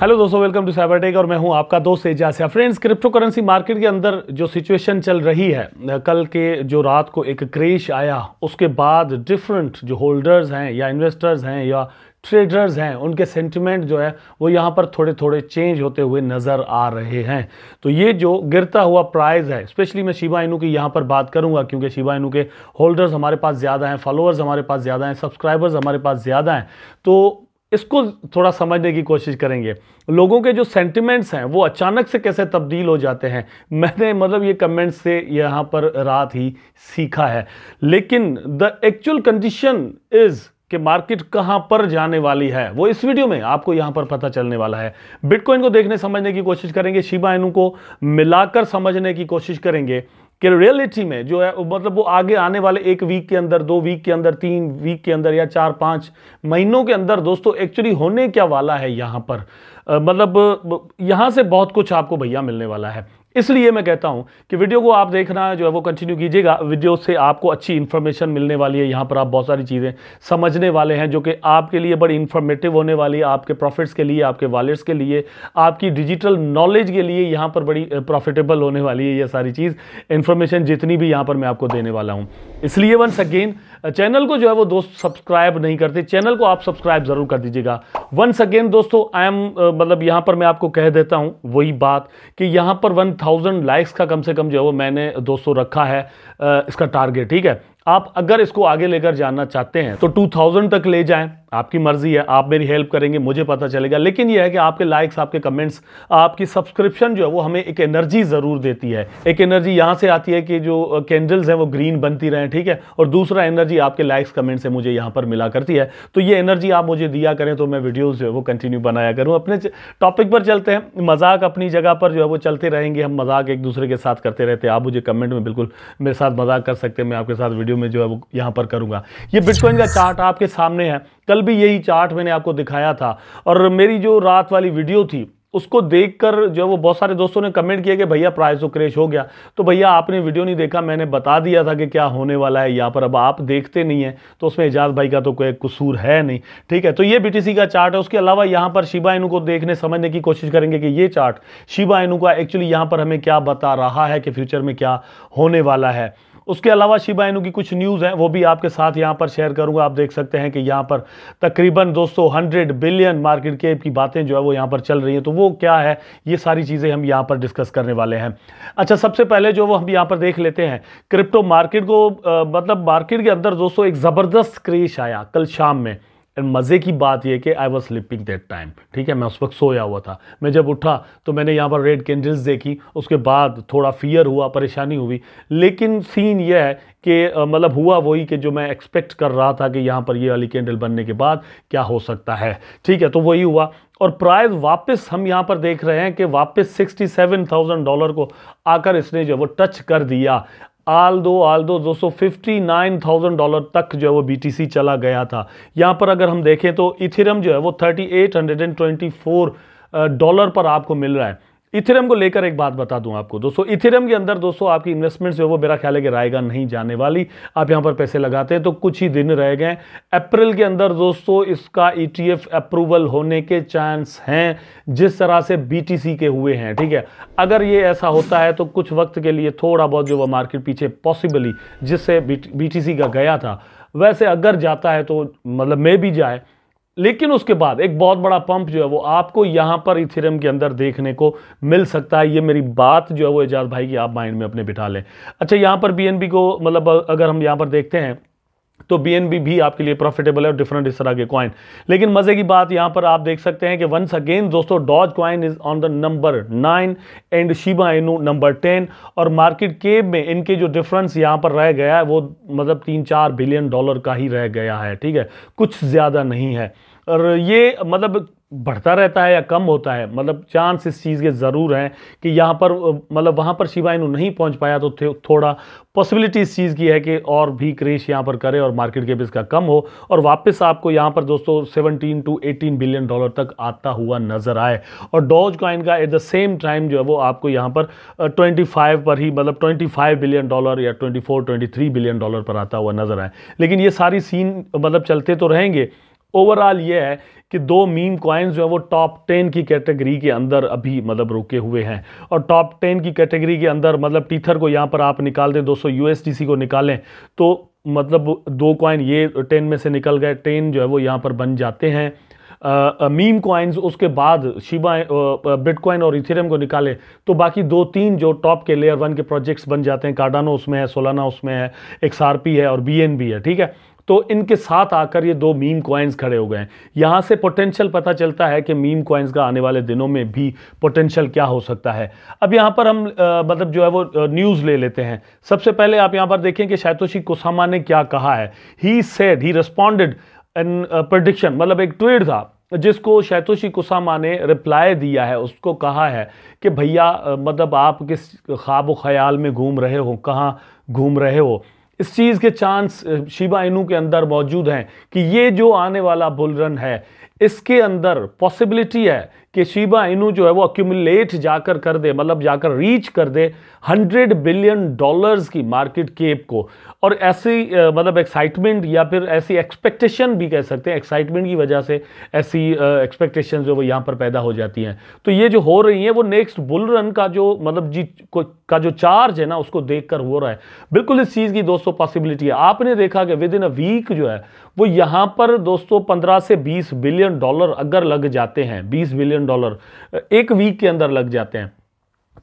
hello दोस्तों welcome to cyber tech और मैं हूं आपका दोस्त Ejaz friends crypto currency market के अंदर जो सिचुएशन चल रही है कल के जो रात को एक क्रेश आया उसके बाद डिफरेंट जो होल्डर्स हैं या इन्वेस्टर्स हैं या ट्रेडर्स हैं उनके सेंटिमेंट जो है वो यहाँ पर थोड़े थोड़े चेंज होते हुए नज़र आ रहे हैं तो ये जो गिरता हुआ प्राइस है स्पेशली मैं शिबा इनू की यहाँ पर बात करूँगा क्योंकि शिबा इनू के होल्डर्स हमारे पास ज़्यादा हैं फॉलोअर्स हमारे पास ज़्यादा हैं सब्सक्राइबर्स हमारे पास ज़्यादा हैं तो इसको थोड़ा समझने की कोशिश करेंगे लोगों के जो सेंटिमेंट्स हैं वो अचानक से कैसे तब्दील हो जाते हैं मैंने मतलब ये कमेंट्स से यहाँ पर रात ही सीखा है लेकिन द एक्चुअल कंडीशन इज़ कि मार्केट कहां पर जाने वाली है वो इस वीडियो में आपको यहां पर पता चलने वाला है बिटकॉइन को देखने समझने की कोशिश करेंगे शिबा इनू को मिलाकर समझने की कोशिश करेंगे कि रियलिटी में जो है मतलब वो आगे आने वाले एक वीक के अंदर दो वीक के अंदर तीन वीक के अंदर या चार पाँच महीनों के अंदर दोस्तों एक्चुअली होने क्या वाला है यहाँ पर मतलब यहाँ से बहुत कुछ आपको भैया मिलने वाला है इसलिए मैं कहता हूं कि वीडियो को आप देखना जो है वो कंटिन्यू कीजिएगा वीडियो से आपको अच्छी इन्फॉर्मेशन मिलने वाली है यहाँ पर आप बहुत सारी चीज़ें समझने वाले हैं जो कि आपके लिए बड़ी इन्फॉर्मेटिव होने वाली है आपके प्रॉफिट्स के लिए आपके वॉलेट्स के लिए आपकी डिजिटल नॉलेज के लिए यहाँ पर बड़ी प्रॉफिटेबल होने वाली है यह सारी चीज़ इन्फॉर्मेशन जितनी भी यहाँ पर मैं आपको देने वाला हूँ इसलिए वंस अगेन चैनल को जो है वो दोस्त सब्सक्राइब नहीं करते चैनल को आप सब्सक्राइब ज़रूर कर दीजिएगा वंस अगेन दोस्तों आई एम मतलब यहां पर मैं आपको कह देता हूं वही बात कि यहां पर वन थाउजेंड लाइक्स का कम से कम जो है वो मैंने दोस्तों रखा है इसका टारगेट ठीक है आप अगर इसको आगे लेकर जानना चाहते हैं तो 2000 तक ले जाएं आपकी मर्जी है आप मेरी हेल्प करेंगे मुझे पता चलेगा लेकिन यह है कि आपके लाइक्स आपके कमेंट्स आपकी सब्सक्रिप्शन जो है वो हमें एक एनर्जी ज़रूर देती है एक एनर्जी यहाँ से आती है कि जो कैंडल्स हैं वो ग्रीन बनती रहें ठीक है और दूसरा एनर्जी आपके लाइक्स कमेंट्स से मुझे यहाँ पर मिला करती है तो ये एनर्जी आप मुझे दिया करें तो मैं वीडियोज़ जो है वो कंटिन्यू बनाया करूँ अपने टॉपिक पर चलते हैं मजाक अपनी जगह पर जो है वो चलते रहेंगे हम मजाक एक दूसरे के साथ करते रहते हैं आप मुझे कमेंट में बिल्कुल मेरे साथ मजाक कर सकते हैं मैं आपके साथ वीडियो वीडियो में जो है वो यहाँ पर करूँगा ये बिटकॉइन का चार्ट आपके सामने है कल भी यही चार्ट मैंने आपको दिखाया था और मेरी जो रात वाली वीडियो थी उसको देखकर जो है वो बहुत सारे दोस्तों ने कमेंट किया कि भैया प्राइस तो क्रेश हो गया तो भैया आपने वीडियो नहीं देखा मैंने बता दिया था कि क्या होने वाला है यहाँ पर अब आप देखते नहीं हैं तो उसमें एजाज भाई का तो कोई कसूर है नहीं ठीक है तो ये बीटीसी का चार्ट है उसके अलावा यहाँ पर शिबा इनू को देखने समझने की कोशिश करेंगे कि ये चार्ट शिबा इनू का एक्चुअली यहाँ पर हमें क्या बता रहा है कि फ्यूचर में क्या होने वाला है उसके अलावा शिबा की कुछ न्यूज़ हैं वो भी आपके साथ यहाँ पर शेयर करूँगा आप देख सकते हैं कि यहाँ पर तकरीबन दोस्तों हंड्रेड बिलियन मार्केट के की बातें जो है वो यहाँ पर चल रही हैं तो वो क्या है ये सारी चीज़ें हम यहाँ पर डिस्कस करने वाले हैं अच्छा सबसे पहले जो वो हम यहाँ पर देख लेते हैं क्रिप्टो मार्केट को आ, मतलब मार्केट के अंदर दोस्तों एक ज़बरदस्त क्रेश आया कल शाम में एंड मज़े की बात यह कि I was slipping that time ठीक है मैं उस वक्त सोया हुआ था मैं जब उठा तो मैंने यहाँ पर रेड कैंडल्स देखी उसके बाद थोड़ा फियर हुआ परेशानी हुई लेकिन सीन यह है कि मतलब हुआ वही कि जो मैं एक्सपेक्ट कर रहा था कि यहाँ पर ये वाली कैंडल बनने के बाद क्या हो सकता है ठीक है तो वही हुआ और प्राइस वापस हम यहाँ पर देख रहे हैं कि वापस 67,000 डॉलर को आकर इसने जो वो टच कर दिया आल दो आल दो दो सौ फिफ्टी नाइन थाउजेंड डॉलर तक जो है वो बी टी सी चला गया था यहाँ पर अगर हम देखें तो इथिरम जो है वो thirty eight hundred and twenty four dollar पर आपको मिल रहा है इथेरियम को लेकर एक बात बता दूं आपको दोस्तों इथेरियम के अंदर दोस्तों आपकी इन्वेस्टमेंट जो वो मेरा ख्याल है कि रायगा नहीं जाने वाली आप यहां पर पैसे लगाते हैं तो कुछ ही दिन रह गए अप्रैल के अंदर दोस्तों इसका ईटीएफ e अप्रूवल होने के चांस हैं जिस तरह से बीटीसी के हुए हैं ठीक है अगर ये ऐसा होता है तो कुछ वक्त के लिए थोड़ा बहुत जो वो मार्केट पीछे पॉसिबली जिससे बीटीसी का गया था वैसे अगर जाता है तो मतलब मे भी जाए लेकिन उसके बाद एक बहुत बड़ा पंप जो है वो आपको यहां पर इथेरियम के अंदर देखने को मिल सकता है ये मेरी बात जो है वो एजाज भाई की आप माइंड में अपने बिठा लें अच्छा यहां पर बी को मतलब अगर हम यहां पर देखते हैं तो बी भी आपके लिए प्रॉफिटेबल है और डिफरेंट इस तरह के कॉइन लेकिन मज़े की बात यहां पर आप देख सकते हैं कि वंस अगेन दोस्तों Doge coin is on the number nine and Shiba Inu number ten और मार्केट केब में इनके जो डिफरेंस यहां पर रह गया है वो मतलब तीन चार बिलियन डॉलर का ही रह गया है ठीक है कुछ ज़्यादा नहीं है और ये मतलब बढ़ता रहता है या कम होता है मतलब चांस इस चीज़ के ज़रूर हैं कि यहाँ पर मतलब वहाँ पर शिवा इनू नहीं पहुँच पाया तो थोड़ा पॉसिबिलिटी इस चीज़ की है कि और भी क्रेश यहाँ पर करे और मार्केट के भी इसका कम हो और वापस आपको यहाँ पर दोस्तों 17 टू 18 बिलियन डॉलर तक आता हुआ नज़र आए और डॉज कॉइन का एट द सेम टाइम जो है वो आपको यहाँ पर फाइव पर ही मतलब फाइव बिलियन डॉलर या ट्वेंटी थ्री बिलियन डॉलर पर आता हुआ नज़र आए लेकिन ये सारी सीन मतलब चलते तो रहेंगे ओवरऑल ये है कि दो मीम कॉइन्स जो है वो टॉप टेन की कैटेगरी के अंदर अभी मतलब रुके हुए हैं और टॉप टेन की कैटेगरी के अंदर मतलब टीथर को यहाँ पर आप निकाल दें 200 सौ को निकालें तो मतलब दो कॉइन ये टेन में से निकल गए टेन जो है वो यहाँ पर बन जाते हैं मीम uh, कॉइन्स उसके बाद शिबा बिटकॉइन और इथेरियम को निकाले तो बाकी दो तीन जो टॉप के लेयर वन के प्रोजेक्ट्स बन जाते हैं कार्डानो उसमें है सोलाना उसमें है एक्स है और बी है ठीक है तो इनके साथ आकर ये दो मीम क्वाइंस खड़े हो गए हैं यहाँ से पोटेंशियल पता चलता है कि मीम क्वाइंस का आने वाले दिनों में भी पोटेंशियल क्या हो सकता है अब यहाँ पर हम मतलब जो है वो न्यूज़ ले लेते हैं सबसे पहले आप यहाँ पर देखें कि शायतोशी कोसामा ने क्या कहा है he said he responded an prediction मतलब एक ट्वीट था जिसको शैतोशी कुसामा ने रिप्लाई दिया है उसको कहा है कि भैया मतलब आप किस ख्वाब ख्याल में घूम रहे हो कहाँ घूम रहे हो इस चीज़ के चांस शिबा इनू के अंदर मौजूद हैं कि ये जो आने वाला बुल रन है इसके अंदर पॉसिबिलिटी है कि शिबा इनू जो है वो अक्यूमुलेट जाकर कर दे मतलब जाकर रीच कर दे 100 बिलियन डॉलर्स की मार्केट केप को और ऐसी मतलब एक्साइटमेंट या फिर ऐसी एक्सपेक्टेशन भी कह सकते हैं एक्साइटमेंट की वजह से ऐसी एक्सपेक्टेशन जो वो यहाँ पर पैदा हो जाती हैं तो ये जो हो रही हैं वो नेक्स्ट बुल रन का जो मतलब जी को, का जो चार्ज है ना उसको देख कर हो रहा है बिल्कुल इस चीज़ की दोस्तों पॉसिबिलिटी है आपने देखा कि विद इन अ वीक जो है वो यहाँ पर दोस्तों पंद्रह से बीस बिलियन डॉलर अगर लग जाते हैं बीस बिलियन डॉलर एक वीक के अंदर लग जाते हैं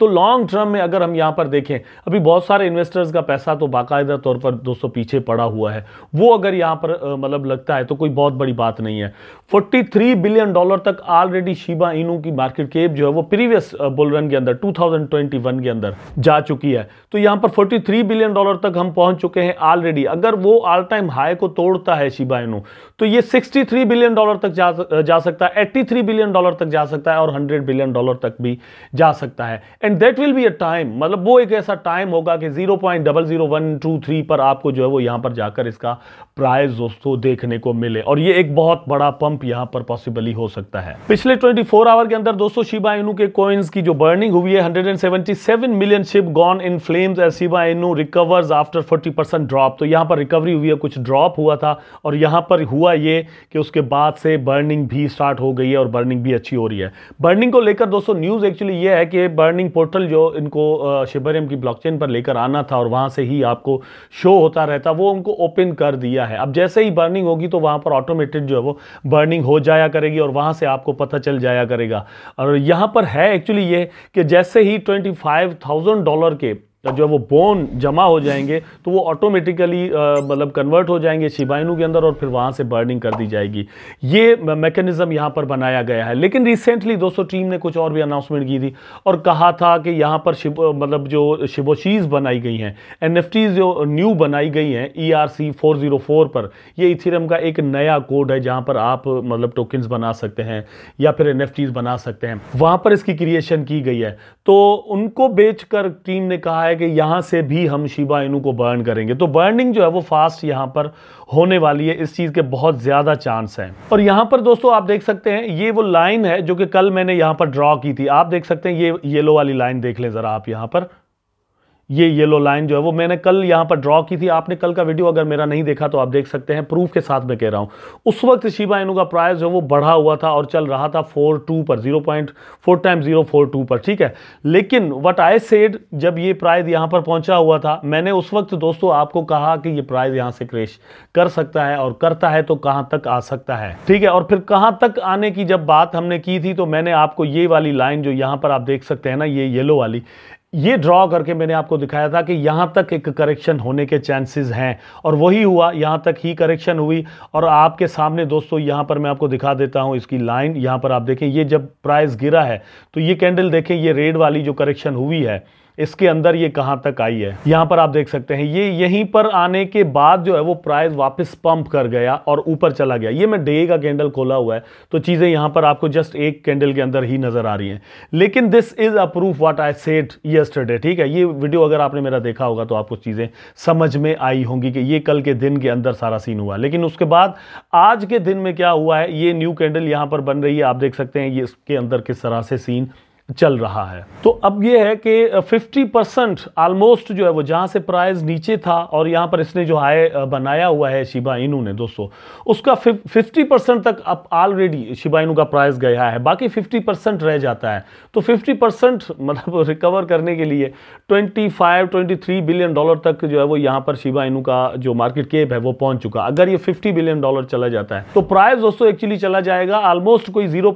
तो लॉन्ग टर्म में अगर हम यहां पर देखें अभी बहुत सारे इन्वेस्टर्स का पैसा तो बाकायदा तौर पर दोस्तों पीछे पड़ा हुआ है वो अगर यहां पर मतलब लगता है तो कोई बहुत बड़ी बात नहीं है 43 बिलियन डॉलर तक ऑलरेडी शिबा इनू की मार्केट केप जो है वो प्रीवियस बुल रन के अंदर 2021 के अंदर जा चुकी है तो यहां पर फोर्टी बिलियन डॉलर तक हम पहुंच चुके हैं ऑलरेडी अगर वो ऑल टाइम हाई को तोड़ता है शिबा इनू तो ये सिक्सटी बिलियन डॉलर तक जा सकता है एट्टी बिलियन डॉलर तक जा सकता है और हंड्रेड बिलियन डॉलर तक भी जा सकता है and that will be a time मतलब वो एक ऐसा टाइम होगा कि zero point double zero one two three पर आपको जो है वो यहाँ पर जाकर इसका प्राइस दोस्तों देखने को मिले और ये एक बहुत बड़ा पंप यहाँ पर पॉसिबली हो सकता है पिछले 24 आवर के अंदर दोस्तों शिबा इनू के कॉइन्स की जो बर्निंग हुई है hundred and seventy seven million ship gone in flame as Shiba Inu recover after forty percent drop तो यहाँ पर रिकवरी हुई है कुछ ड्रॉप हुआ था और यहाँ पर हुआ ये कि उसके बाद से बर्निंग भी स्टार्ट हो गई है और बर्निंग भी अच्छी हो रही है बर्निंग को लेकर दोस्तों न्यूज़ एक्चुअली ये है कि बर्निंग ट्रेडिंग पोर्टल जो इनको शिबरम की ब्लॉकचेन पर लेकर आना था और वहाँ से ही आपको शो होता रहता वो उनको ओपन कर दिया है अब जैसे ही बर्निंग होगी तो वहाँ पर ऑटोमेटेड जो है वो बर्निंग हो जाया करेगी और वहाँ से आपको पता चल जाया करेगा और यहाँ पर है एक्चुअली ये कि जैसे ही ट्वेंटी डॉलर के जो है वो बोन जमा हो जाएंगे तो वो ऑटोमेटिकली मतलब कन्वर्ट हो जाएंगे शिबाइनू के अंदर और फिर वहाँ से बर्निंग कर दी जाएगी ये मैकेनिज़्म यहाँ पर बनाया गया है लेकिन रिसेंटली दोस्तों टीम ने कुछ और भी अनाउंसमेंट की थी और कहा था कि यहाँ पर शिब मतलब जो शिबोशीज़ बनाई गई हैं एन जो न्यू बनाई गई हैं ई e आर पर ये इथिरम का एक नया कोड है जहाँ पर आप मतलब टोकन्स बना सकते हैं या फिर एन बना सकते हैं वहाँ पर इसकी क्रिएशन की गई है तो उनको बेच टीम ने कहा है कि यहाँ से भी हम शिबा इनू को बर्न करेंगे तो बर्निंग जो है वो फास्ट यहाँ पर होने वाली है इस चीज़ के बहुत ज़्यादा चांस हैं और यहाँ पर दोस्तों आप देख सकते हैं ये वो लाइन है जो कि कल मैंने यहाँ पर ड्रॉ की थी आप देख सकते हैं ये येलो वाली लाइन देख लें ज़रा आप यहाँ पर ये येलो लाइन जो है वो मैंने कल यहाँ पर ड्रॉ की थी आपने कल का वीडियो अगर मेरा नहीं देखा तो आप देख सकते हैं प्रूफ के साथ मैं कह रहा हूँ उस वक्त शिबा इनू का प्राइस जो वो बढ़ा हुआ था और चल रहा था फोर टू पर zero point four time zero four two पर ठीक है लेकिन वट आई सेड जब ये प्राइस यहाँ पर पहुँचा हुआ था मैंने उस वक्त दोस्तों आपको कहा कि ये प्राइज यहाँ से क्रेश कर सकता है और करता है तो कहाँ तक आ सकता है ठीक है और फिर कहाँ तक आने की जब बात हमने की थी तो मैंने आपको ये वाली लाइन जो यहाँ पर आप देख सकते हैं ना ये येलो वाली ये ड्रॉ करके मैंने आपको दिखाया था कि यहाँ तक एक करेक्शन होने के चांसेस हैं और वही हुआ यहाँ तक ही करेक्शन हुई और आपके सामने दोस्तों यहाँ पर मैं आपको दिखा देता हूँ इसकी लाइन यहाँ पर आप देखें ये जब प्राइस गिरा है तो ये कैंडल देखें ये रेड वाली जो करेक्शन हुई है इसके अंदर ये कहाँ तक आई है यहाँ पर आप देख सकते हैं ये यहीं पर आने के बाद जो है वो प्राइस वापस पंप कर गया और ऊपर चला गया ये मैं डे का कैंडल खोला हुआ है तो चीज़ें यहाँ पर आपको जस्ट एक कैंडल के अंदर ही नज़र आ रही हैं लेकिन this is a proof what I set yesterday ठीक है ये वीडियो अगर आपने मेरा देखा होगा तो आपको चीज़ें समझ में आई होंगी कि ये कल के दिन के अंदर सारा सीन हुआ लेकिन उसके बाद आज के दिन में क्या हुआ है ये न्यू कैंडल यहाँ पर बन रही है आप देख सकते हैं ये इसके अंदर किस तरह से सीन चल रहा है तो अब ये है कि 50 परसेंट ऑलमोस्ट जो है वो जहाँ से प्राइस नीचे था और यहाँ पर इसने जो हाई बनाया हुआ है शिबा इनू ने दोस्तों उसका 50 परसेंट तक अब ऑलरेडी शिबा इनू का प्राइस गया है बाकी 50 परसेंट रह जाता है तो 50 परसेंट मतलब रिकवर करने के लिए 25 23 बिलियन डॉलर तक जो है वो यहाँ पर शिबा इनू का जो मार्केट केप है वो पहुँच चुका अगर ये फिफ्टी बिलियन डॉलर चला जाता है तो प्राइज़ दोस्तों एक्चुअली चला जाएगा ऑलमोस्ट कोई जीरो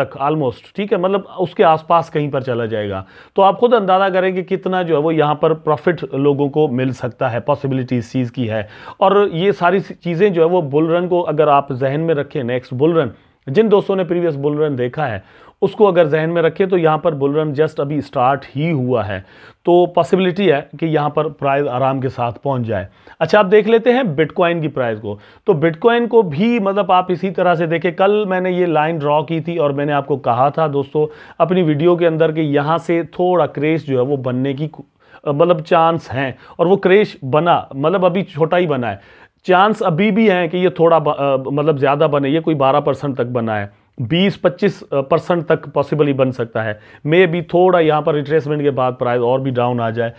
तक ऑलमोस्ट ठीक है मतलब उसके आसपास कहीं पर चला जाएगा तो आप खुद अंदाज़ा करें कि कितना जो है वो यहाँ पर प्रॉफिट लोगों को मिल सकता है पॉसिबिलिटी इस चीज़ की है और ये सारी चीज़ें जो है वो बुल रन को अगर आप जहन में रखें नेक्स्ट बुल रन जिन दोस्तों ने प्रीवियस बुल रन देखा है उसको अगर जहन में रखें तो यहाँ पर बुल रन जस्ट अभी स्टार्ट ही हुआ है तो पॉसिबिलिटी है कि यहाँ पर प्राइस आराम के साथ पहुँच जाए अच्छा आप देख लेते हैं बिटकॉइन की प्राइस को तो बिटकॉइन को भी मतलब आप इसी तरह से देखें कल मैंने ये लाइन ड्रॉ की थी और मैंने आपको कहा था दोस्तों अपनी वीडियो के अंदर कि यहाँ से थोड़ा क्रेश जो है वो बनने की मतलब चांस हैं और वो क्रेश बना मतलब अभी छोटा ही बना है चांस अभी भी हैं कि ये थोड़ा आ, मतलब ज़्यादा बने ये कोई 12 परसेंट तक बना है 20-25 परसेंट तक पॉसिबली बन सकता है मे भी थोड़ा यहाँ पर रिट्रेसमेंट के बाद प्राइस और भी डाउन आ जाए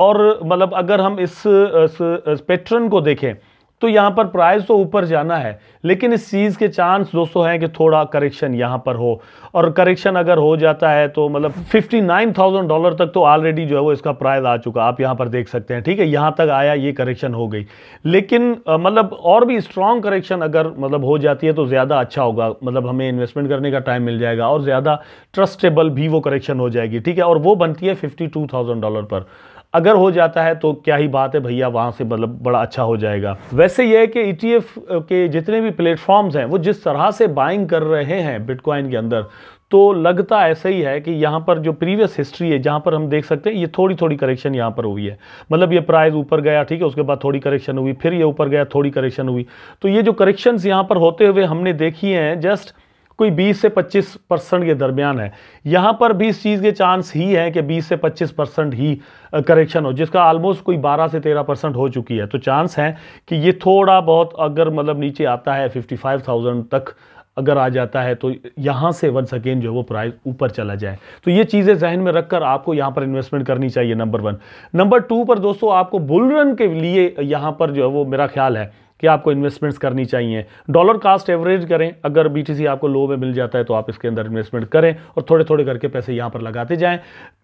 और मतलब अगर हम इस, इस, इस पैटर्न को देखें तो यहां पर प्राइस तो ऊपर जाना है लेकिन इस चीज़ के चांस दोस्तों हैं कि थोड़ा करेक्शन यहां पर हो और करेक्शन अगर हो जाता है तो मतलब 59,000 डॉलर तक तो ऑलरेडी जो है वो इसका प्राइस आ चुका आप यहां पर देख सकते हैं ठीक है यहां तक आया ये करेक्शन हो गई लेकिन मतलब और भी स्ट्रॉन्ग करेक्शन अगर मतलब हो जाती है तो ज़्यादा अच्छा होगा मतलब हमें इन्वेस्टमेंट करने का टाइम मिल जाएगा और ज़्यादा ट्रस्टेबल भी वो करेक्शन हो जाएगी ठीक है और वो बनती है फिफ्टी डॉलर पर अगर हो जाता है तो क्या ही बात है भैया वहाँ से मतलब बड़ा अच्छा हो जाएगा वैसे यह है कि ई e के जितने भी प्लेटफॉर्म्स हैं वो जिस तरह से बाइंग कर रहे हैं बिटकॉइन के अंदर तो लगता ऐसे ही है कि यहाँ पर जो प्रीवियस हिस्ट्री है जहाँ पर हम देख सकते हैं ये थोड़ी थोड़ी करेक्शन यहाँ पर हुई है मतलब ये प्राइस ऊपर गया ठीक है उसके बाद थोड़ी करेक्शन हुई फिर ये ऊपर गया थोड़ी करेक्शन हुई तो ये जो करेक्शंस यहाँ पर होते हुए हमने देखी हैं जस्ट कोई 20 से 25 परसेंट के दरमियान है यहाँ पर भी इस चीज़ के चांस ही है कि 20 से 25 परसेंट ही करेक्शन हो जिसका ऑलमोस्ट कोई 12 से 13 परसेंट हो चुकी है तो चांस है कि ये थोड़ा बहुत अगर मतलब नीचे आता है 55,000 तक अगर आ जाता है तो यहाँ से वन सेकेंड जो है वो प्राइस ऊपर चला जाए तो ये चीज़ें जहन में रखकर आपको यहाँ पर इन्वेस्टमेंट करनी चाहिए नंबर वन नंबर टू पर दोस्तों आपको बुलरन के लिए यहाँ पर जो है वो मेरा ख्याल है कि आपको इन्वेस्टमेंट्स करनी चाहिए डॉलर कास्ट एवरेज करें अगर बीटीसी आपको लो में मिल जाता है तो आप इसके अंदर इन्वेस्टमेंट करें और थोड़े थोड़े करके पैसे यहाँ पर लगाते जाएं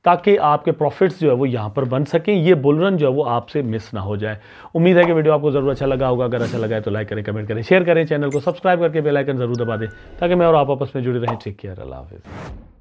ताकि आपके प्रॉफिट्स जो है वो यहाँ पर बन सकें ये बुलरन जो है वो आपसे मिस ना हो जाए उम्मीद है कि वीडियो आपको ज़रूर अच्छा लगा होगा अगर अच्छा लगा है तो लाइक करें कमेंट करें शेयर करें चैनल को सब्सक्राइब करके बेलाइकन ज़रूर दबा दें ताकि मैं और आप आपस में जुड़े रहें ठीक केयर अल्लाह हाफिज़